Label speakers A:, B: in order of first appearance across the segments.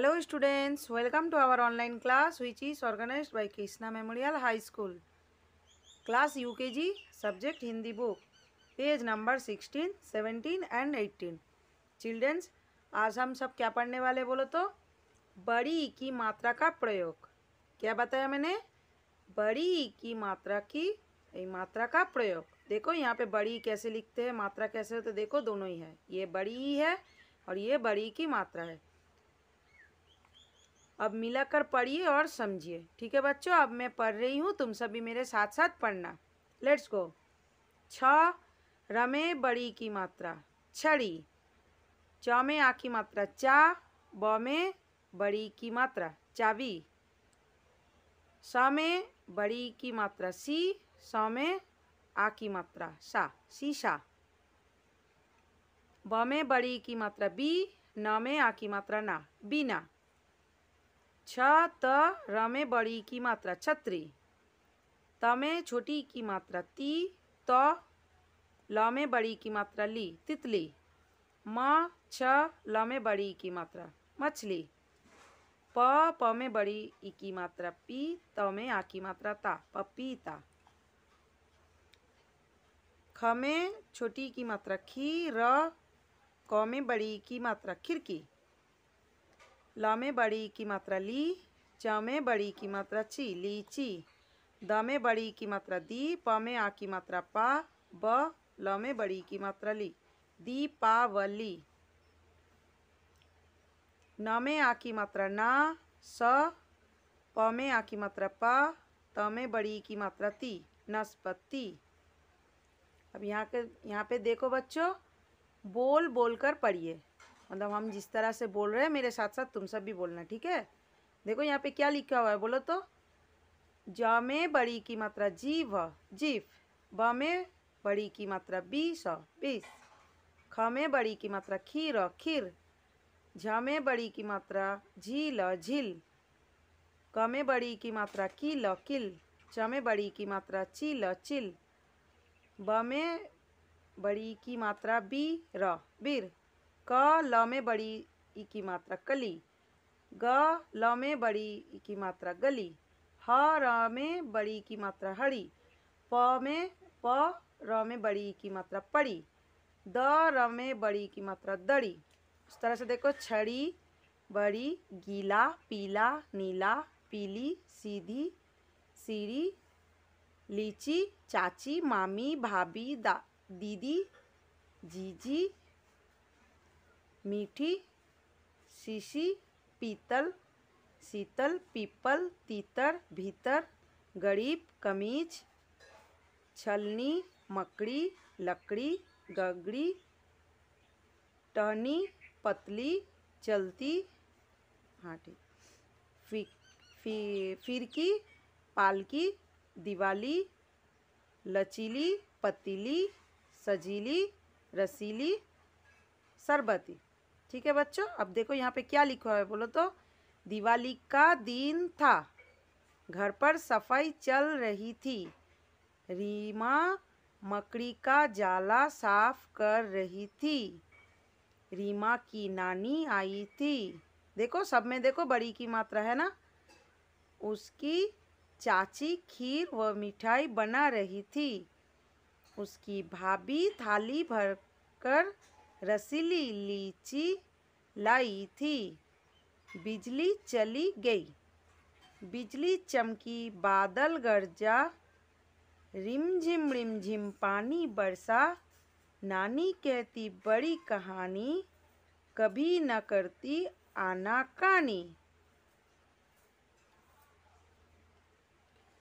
A: hello students welcome to our online class which is organise by Krishna Memorial High School class UKG subject Hindi book page number sixteen seventeen and eighteen children's आज हम सब क्या पढ़ने वाले बोलो तो बड़ी की मात्रा का प्रयोग क्या बताया मैंने बड़ी की मात्रा की मात्रा का प्रयोग देखो यहाँ पर बड़ी कैसे लिखते हैं मात्रा कैसे होते देखो दोनों ही है ये बड़ी ही है और ये बड़ी की मात्रा है अब मिलाकर पढ़िए और समझिए ठीक है बच्चों अब मैं पढ़ रही हूँ तुम सभी मेरे साथ साथ पढ़ना लेट्स गो छ रमे बड़ी की मात्रा छड़ी च में आ की मात्रा चा ब में बड़ी की मात्रा चाबी स में बड़ी की मात्रा सी स में आ की मात्रा सा शीशा ब में बड़ी की मात्रा बी न में आ की मात्रा ना बीना छ अच्छा त र बड़ी की मात्रा छत्री तमे छोटी की मात्रा ती त लमे बड़ी की मात्रा ली तितली म छ लमे बड़ी की मात्रा मछली प प में बड़ी ई की मात्रा पी त में आ की मात्रा ता पपीता ख में छोटी की मात्रा खी र क में बड़ी की मात्रा खिड़की ल में बड़ी की मात्रा ली च में बड़ी की मात्रा ची लीची द में बड़ी की मात्रा दी प में आ की मात्रा पा ब ल में बड़ी की मात्रा ली दीपावली न में आ की मात्रा ना स प में आ की मात्रा पा त में बड़ी की मात्रा ती नस्पति अब यहाँ के यहाँ पे देखो बच्चों बोल बोल कर पढ़िए मतलब हम जिस तरह से बोल रहे हैं मेरे साथ साथ तुम सब भी बोलना ठीक है देखो यहाँ पे क्या लिखा हुआ है बोलो तो ज में बड़ी की मात्रा जी व जीफ ब में बड़ी की मात्रा बीस बीस ख में बड़ी की मात्रा खीर खीर झ में बड़ी की मात्रा झील झील क में बड़ी की मात्रा किल किल च में बड़ी की मात्रा चिल चिल ब में बड़ी की मात्रा बी र बीर क ल में बड़ी ई की मात्रा कली ग ल में बड़ी ई की मात्रा गली ह र में बड़ी ई की मात्रा हड़ी प में प र में बड़ी ई की मात्रा पड़ी द र में बड़ी की मात्रा दड़ी उस तरह से देखो छड़ी बड़ी गीला पीला नीला पीली सीधी सीढ़ी लीची चाची मामी भाभी दा दीदी जीजी मीठी शीशी पीतल शीतल पीपल तीतर भीतर गरीब कमीज छलनी मकड़ी लकड़ी गगड़ी टहनी पतली चलती हाँ ठीक फी, फी, फिरकी पालकी दिवाली लचीली पतीली सजीली रसीली शरबती ठीक है बच्चों अब देखो यहाँ पे क्या लिखा है बोलो तो दिवाली का दिन था घर पर सफाई चल रही थी रीमा मकड़ी का जाला साफ कर रही थी रीमा की नानी आई थी देखो सब में देखो बड़ी की मात्रा है ना उसकी चाची खीर व मिठाई बना रही थी उसकी भाभी थाली भरकर रसीली लीची लाई थी बिजली चली गई बिजली चमकी बादल गरजा रिमझिम रिमझिम पानी बरसा नानी कहती बड़ी कहानी कभी न करती आना कानी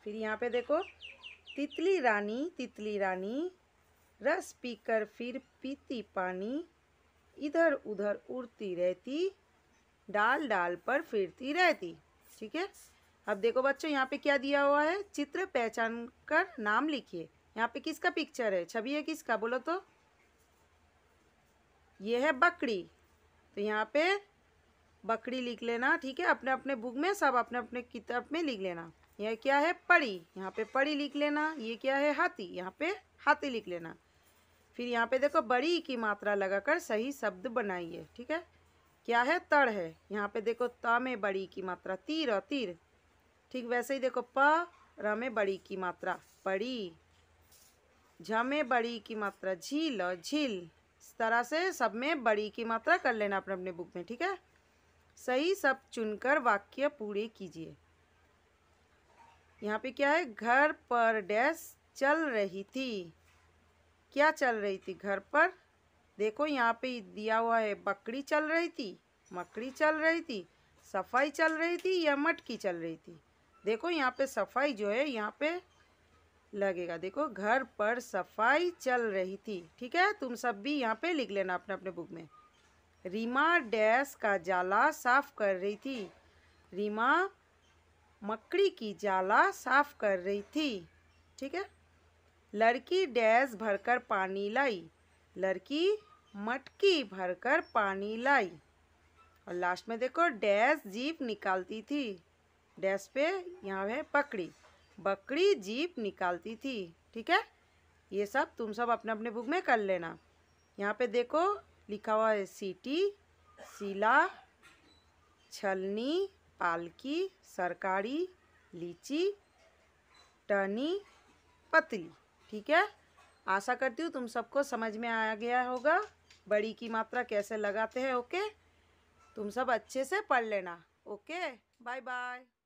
A: फिर यहाँ पे देखो तितली रानी तितली रानी रस पीकर फिर पीती पानी इधर उधर उड़ती रहती डाल डाल पर फिरती रहती ठीक है अब देखो बच्चों यहाँ पे क्या दिया हुआ है चित्र पहचान कर नाम लिखिए यहाँ पे किसका पिक्चर है छवि है किसका बोलो तो ये है बकरी तो यहाँ पे बकरी लिख लेना ठीक है अपने अपने बुक में सब अपने अपने किताब में लिख लेना यह क्या है पड़ी यहाँ पे पड़ी लिख लेना ये क्या है हाथी यहाँ पे हाथी लिख लेना फिर यहाँ पे देखो बड़ी की मात्रा लगाकर सही शब्द बनाइए ठीक है क्या है तड़ है यहाँ पे देखो त में बड़ी की मात्रा तीर और तीर ठीक वैसे ही देखो प र में बड़ी की मात्रा पड़ी झ में बड़ी की मात्रा झील और झील इस तरह से सब में बड़ी की मात्रा कर लेना अपने अपने बुक में ठीक है सही सब चुनकर वाक्य पूरे कीजिए यहाँ पे क्या है घर पर डैश चल रही थी क्या चल रही थी घर पर देखो यहाँ पे दिया हुआ है बकरी चल रही थी मकड़ी चल रही थी सफाई चल रही थी या मटकी चल रही थी देखो यहाँ पे सफाई जो है यहाँ पे लगेगा देखो घर पर सफाई चल रही थी ठीक है तुम सब भी यहाँ पे लिख लेना अपने अपने बुक में रीमा डैश का जाला साफ कर रही थी रीमा मकड़ी की जाला साफ कर रही थी ठीक है लड़की डैस भरकर पानी लाई लड़की मटकी भरकर पानी लाई और लास्ट में देखो डैस जीप निकालती थी डैस पे यहाँ है पकड़ी बकरी जीप निकालती थी ठीक है ये सब तुम सब अपने अपने बुक में कर लेना यहाँ पे देखो लिखा हुआ है सीटी सीला छलनी पालकी सरकारी लीची टनी पतली ठीक है आशा करती हूँ तुम सबको समझ में आ गया होगा बड़ी की मात्रा कैसे लगाते हैं ओके तुम सब अच्छे से पढ़ लेना ओके बाय बाय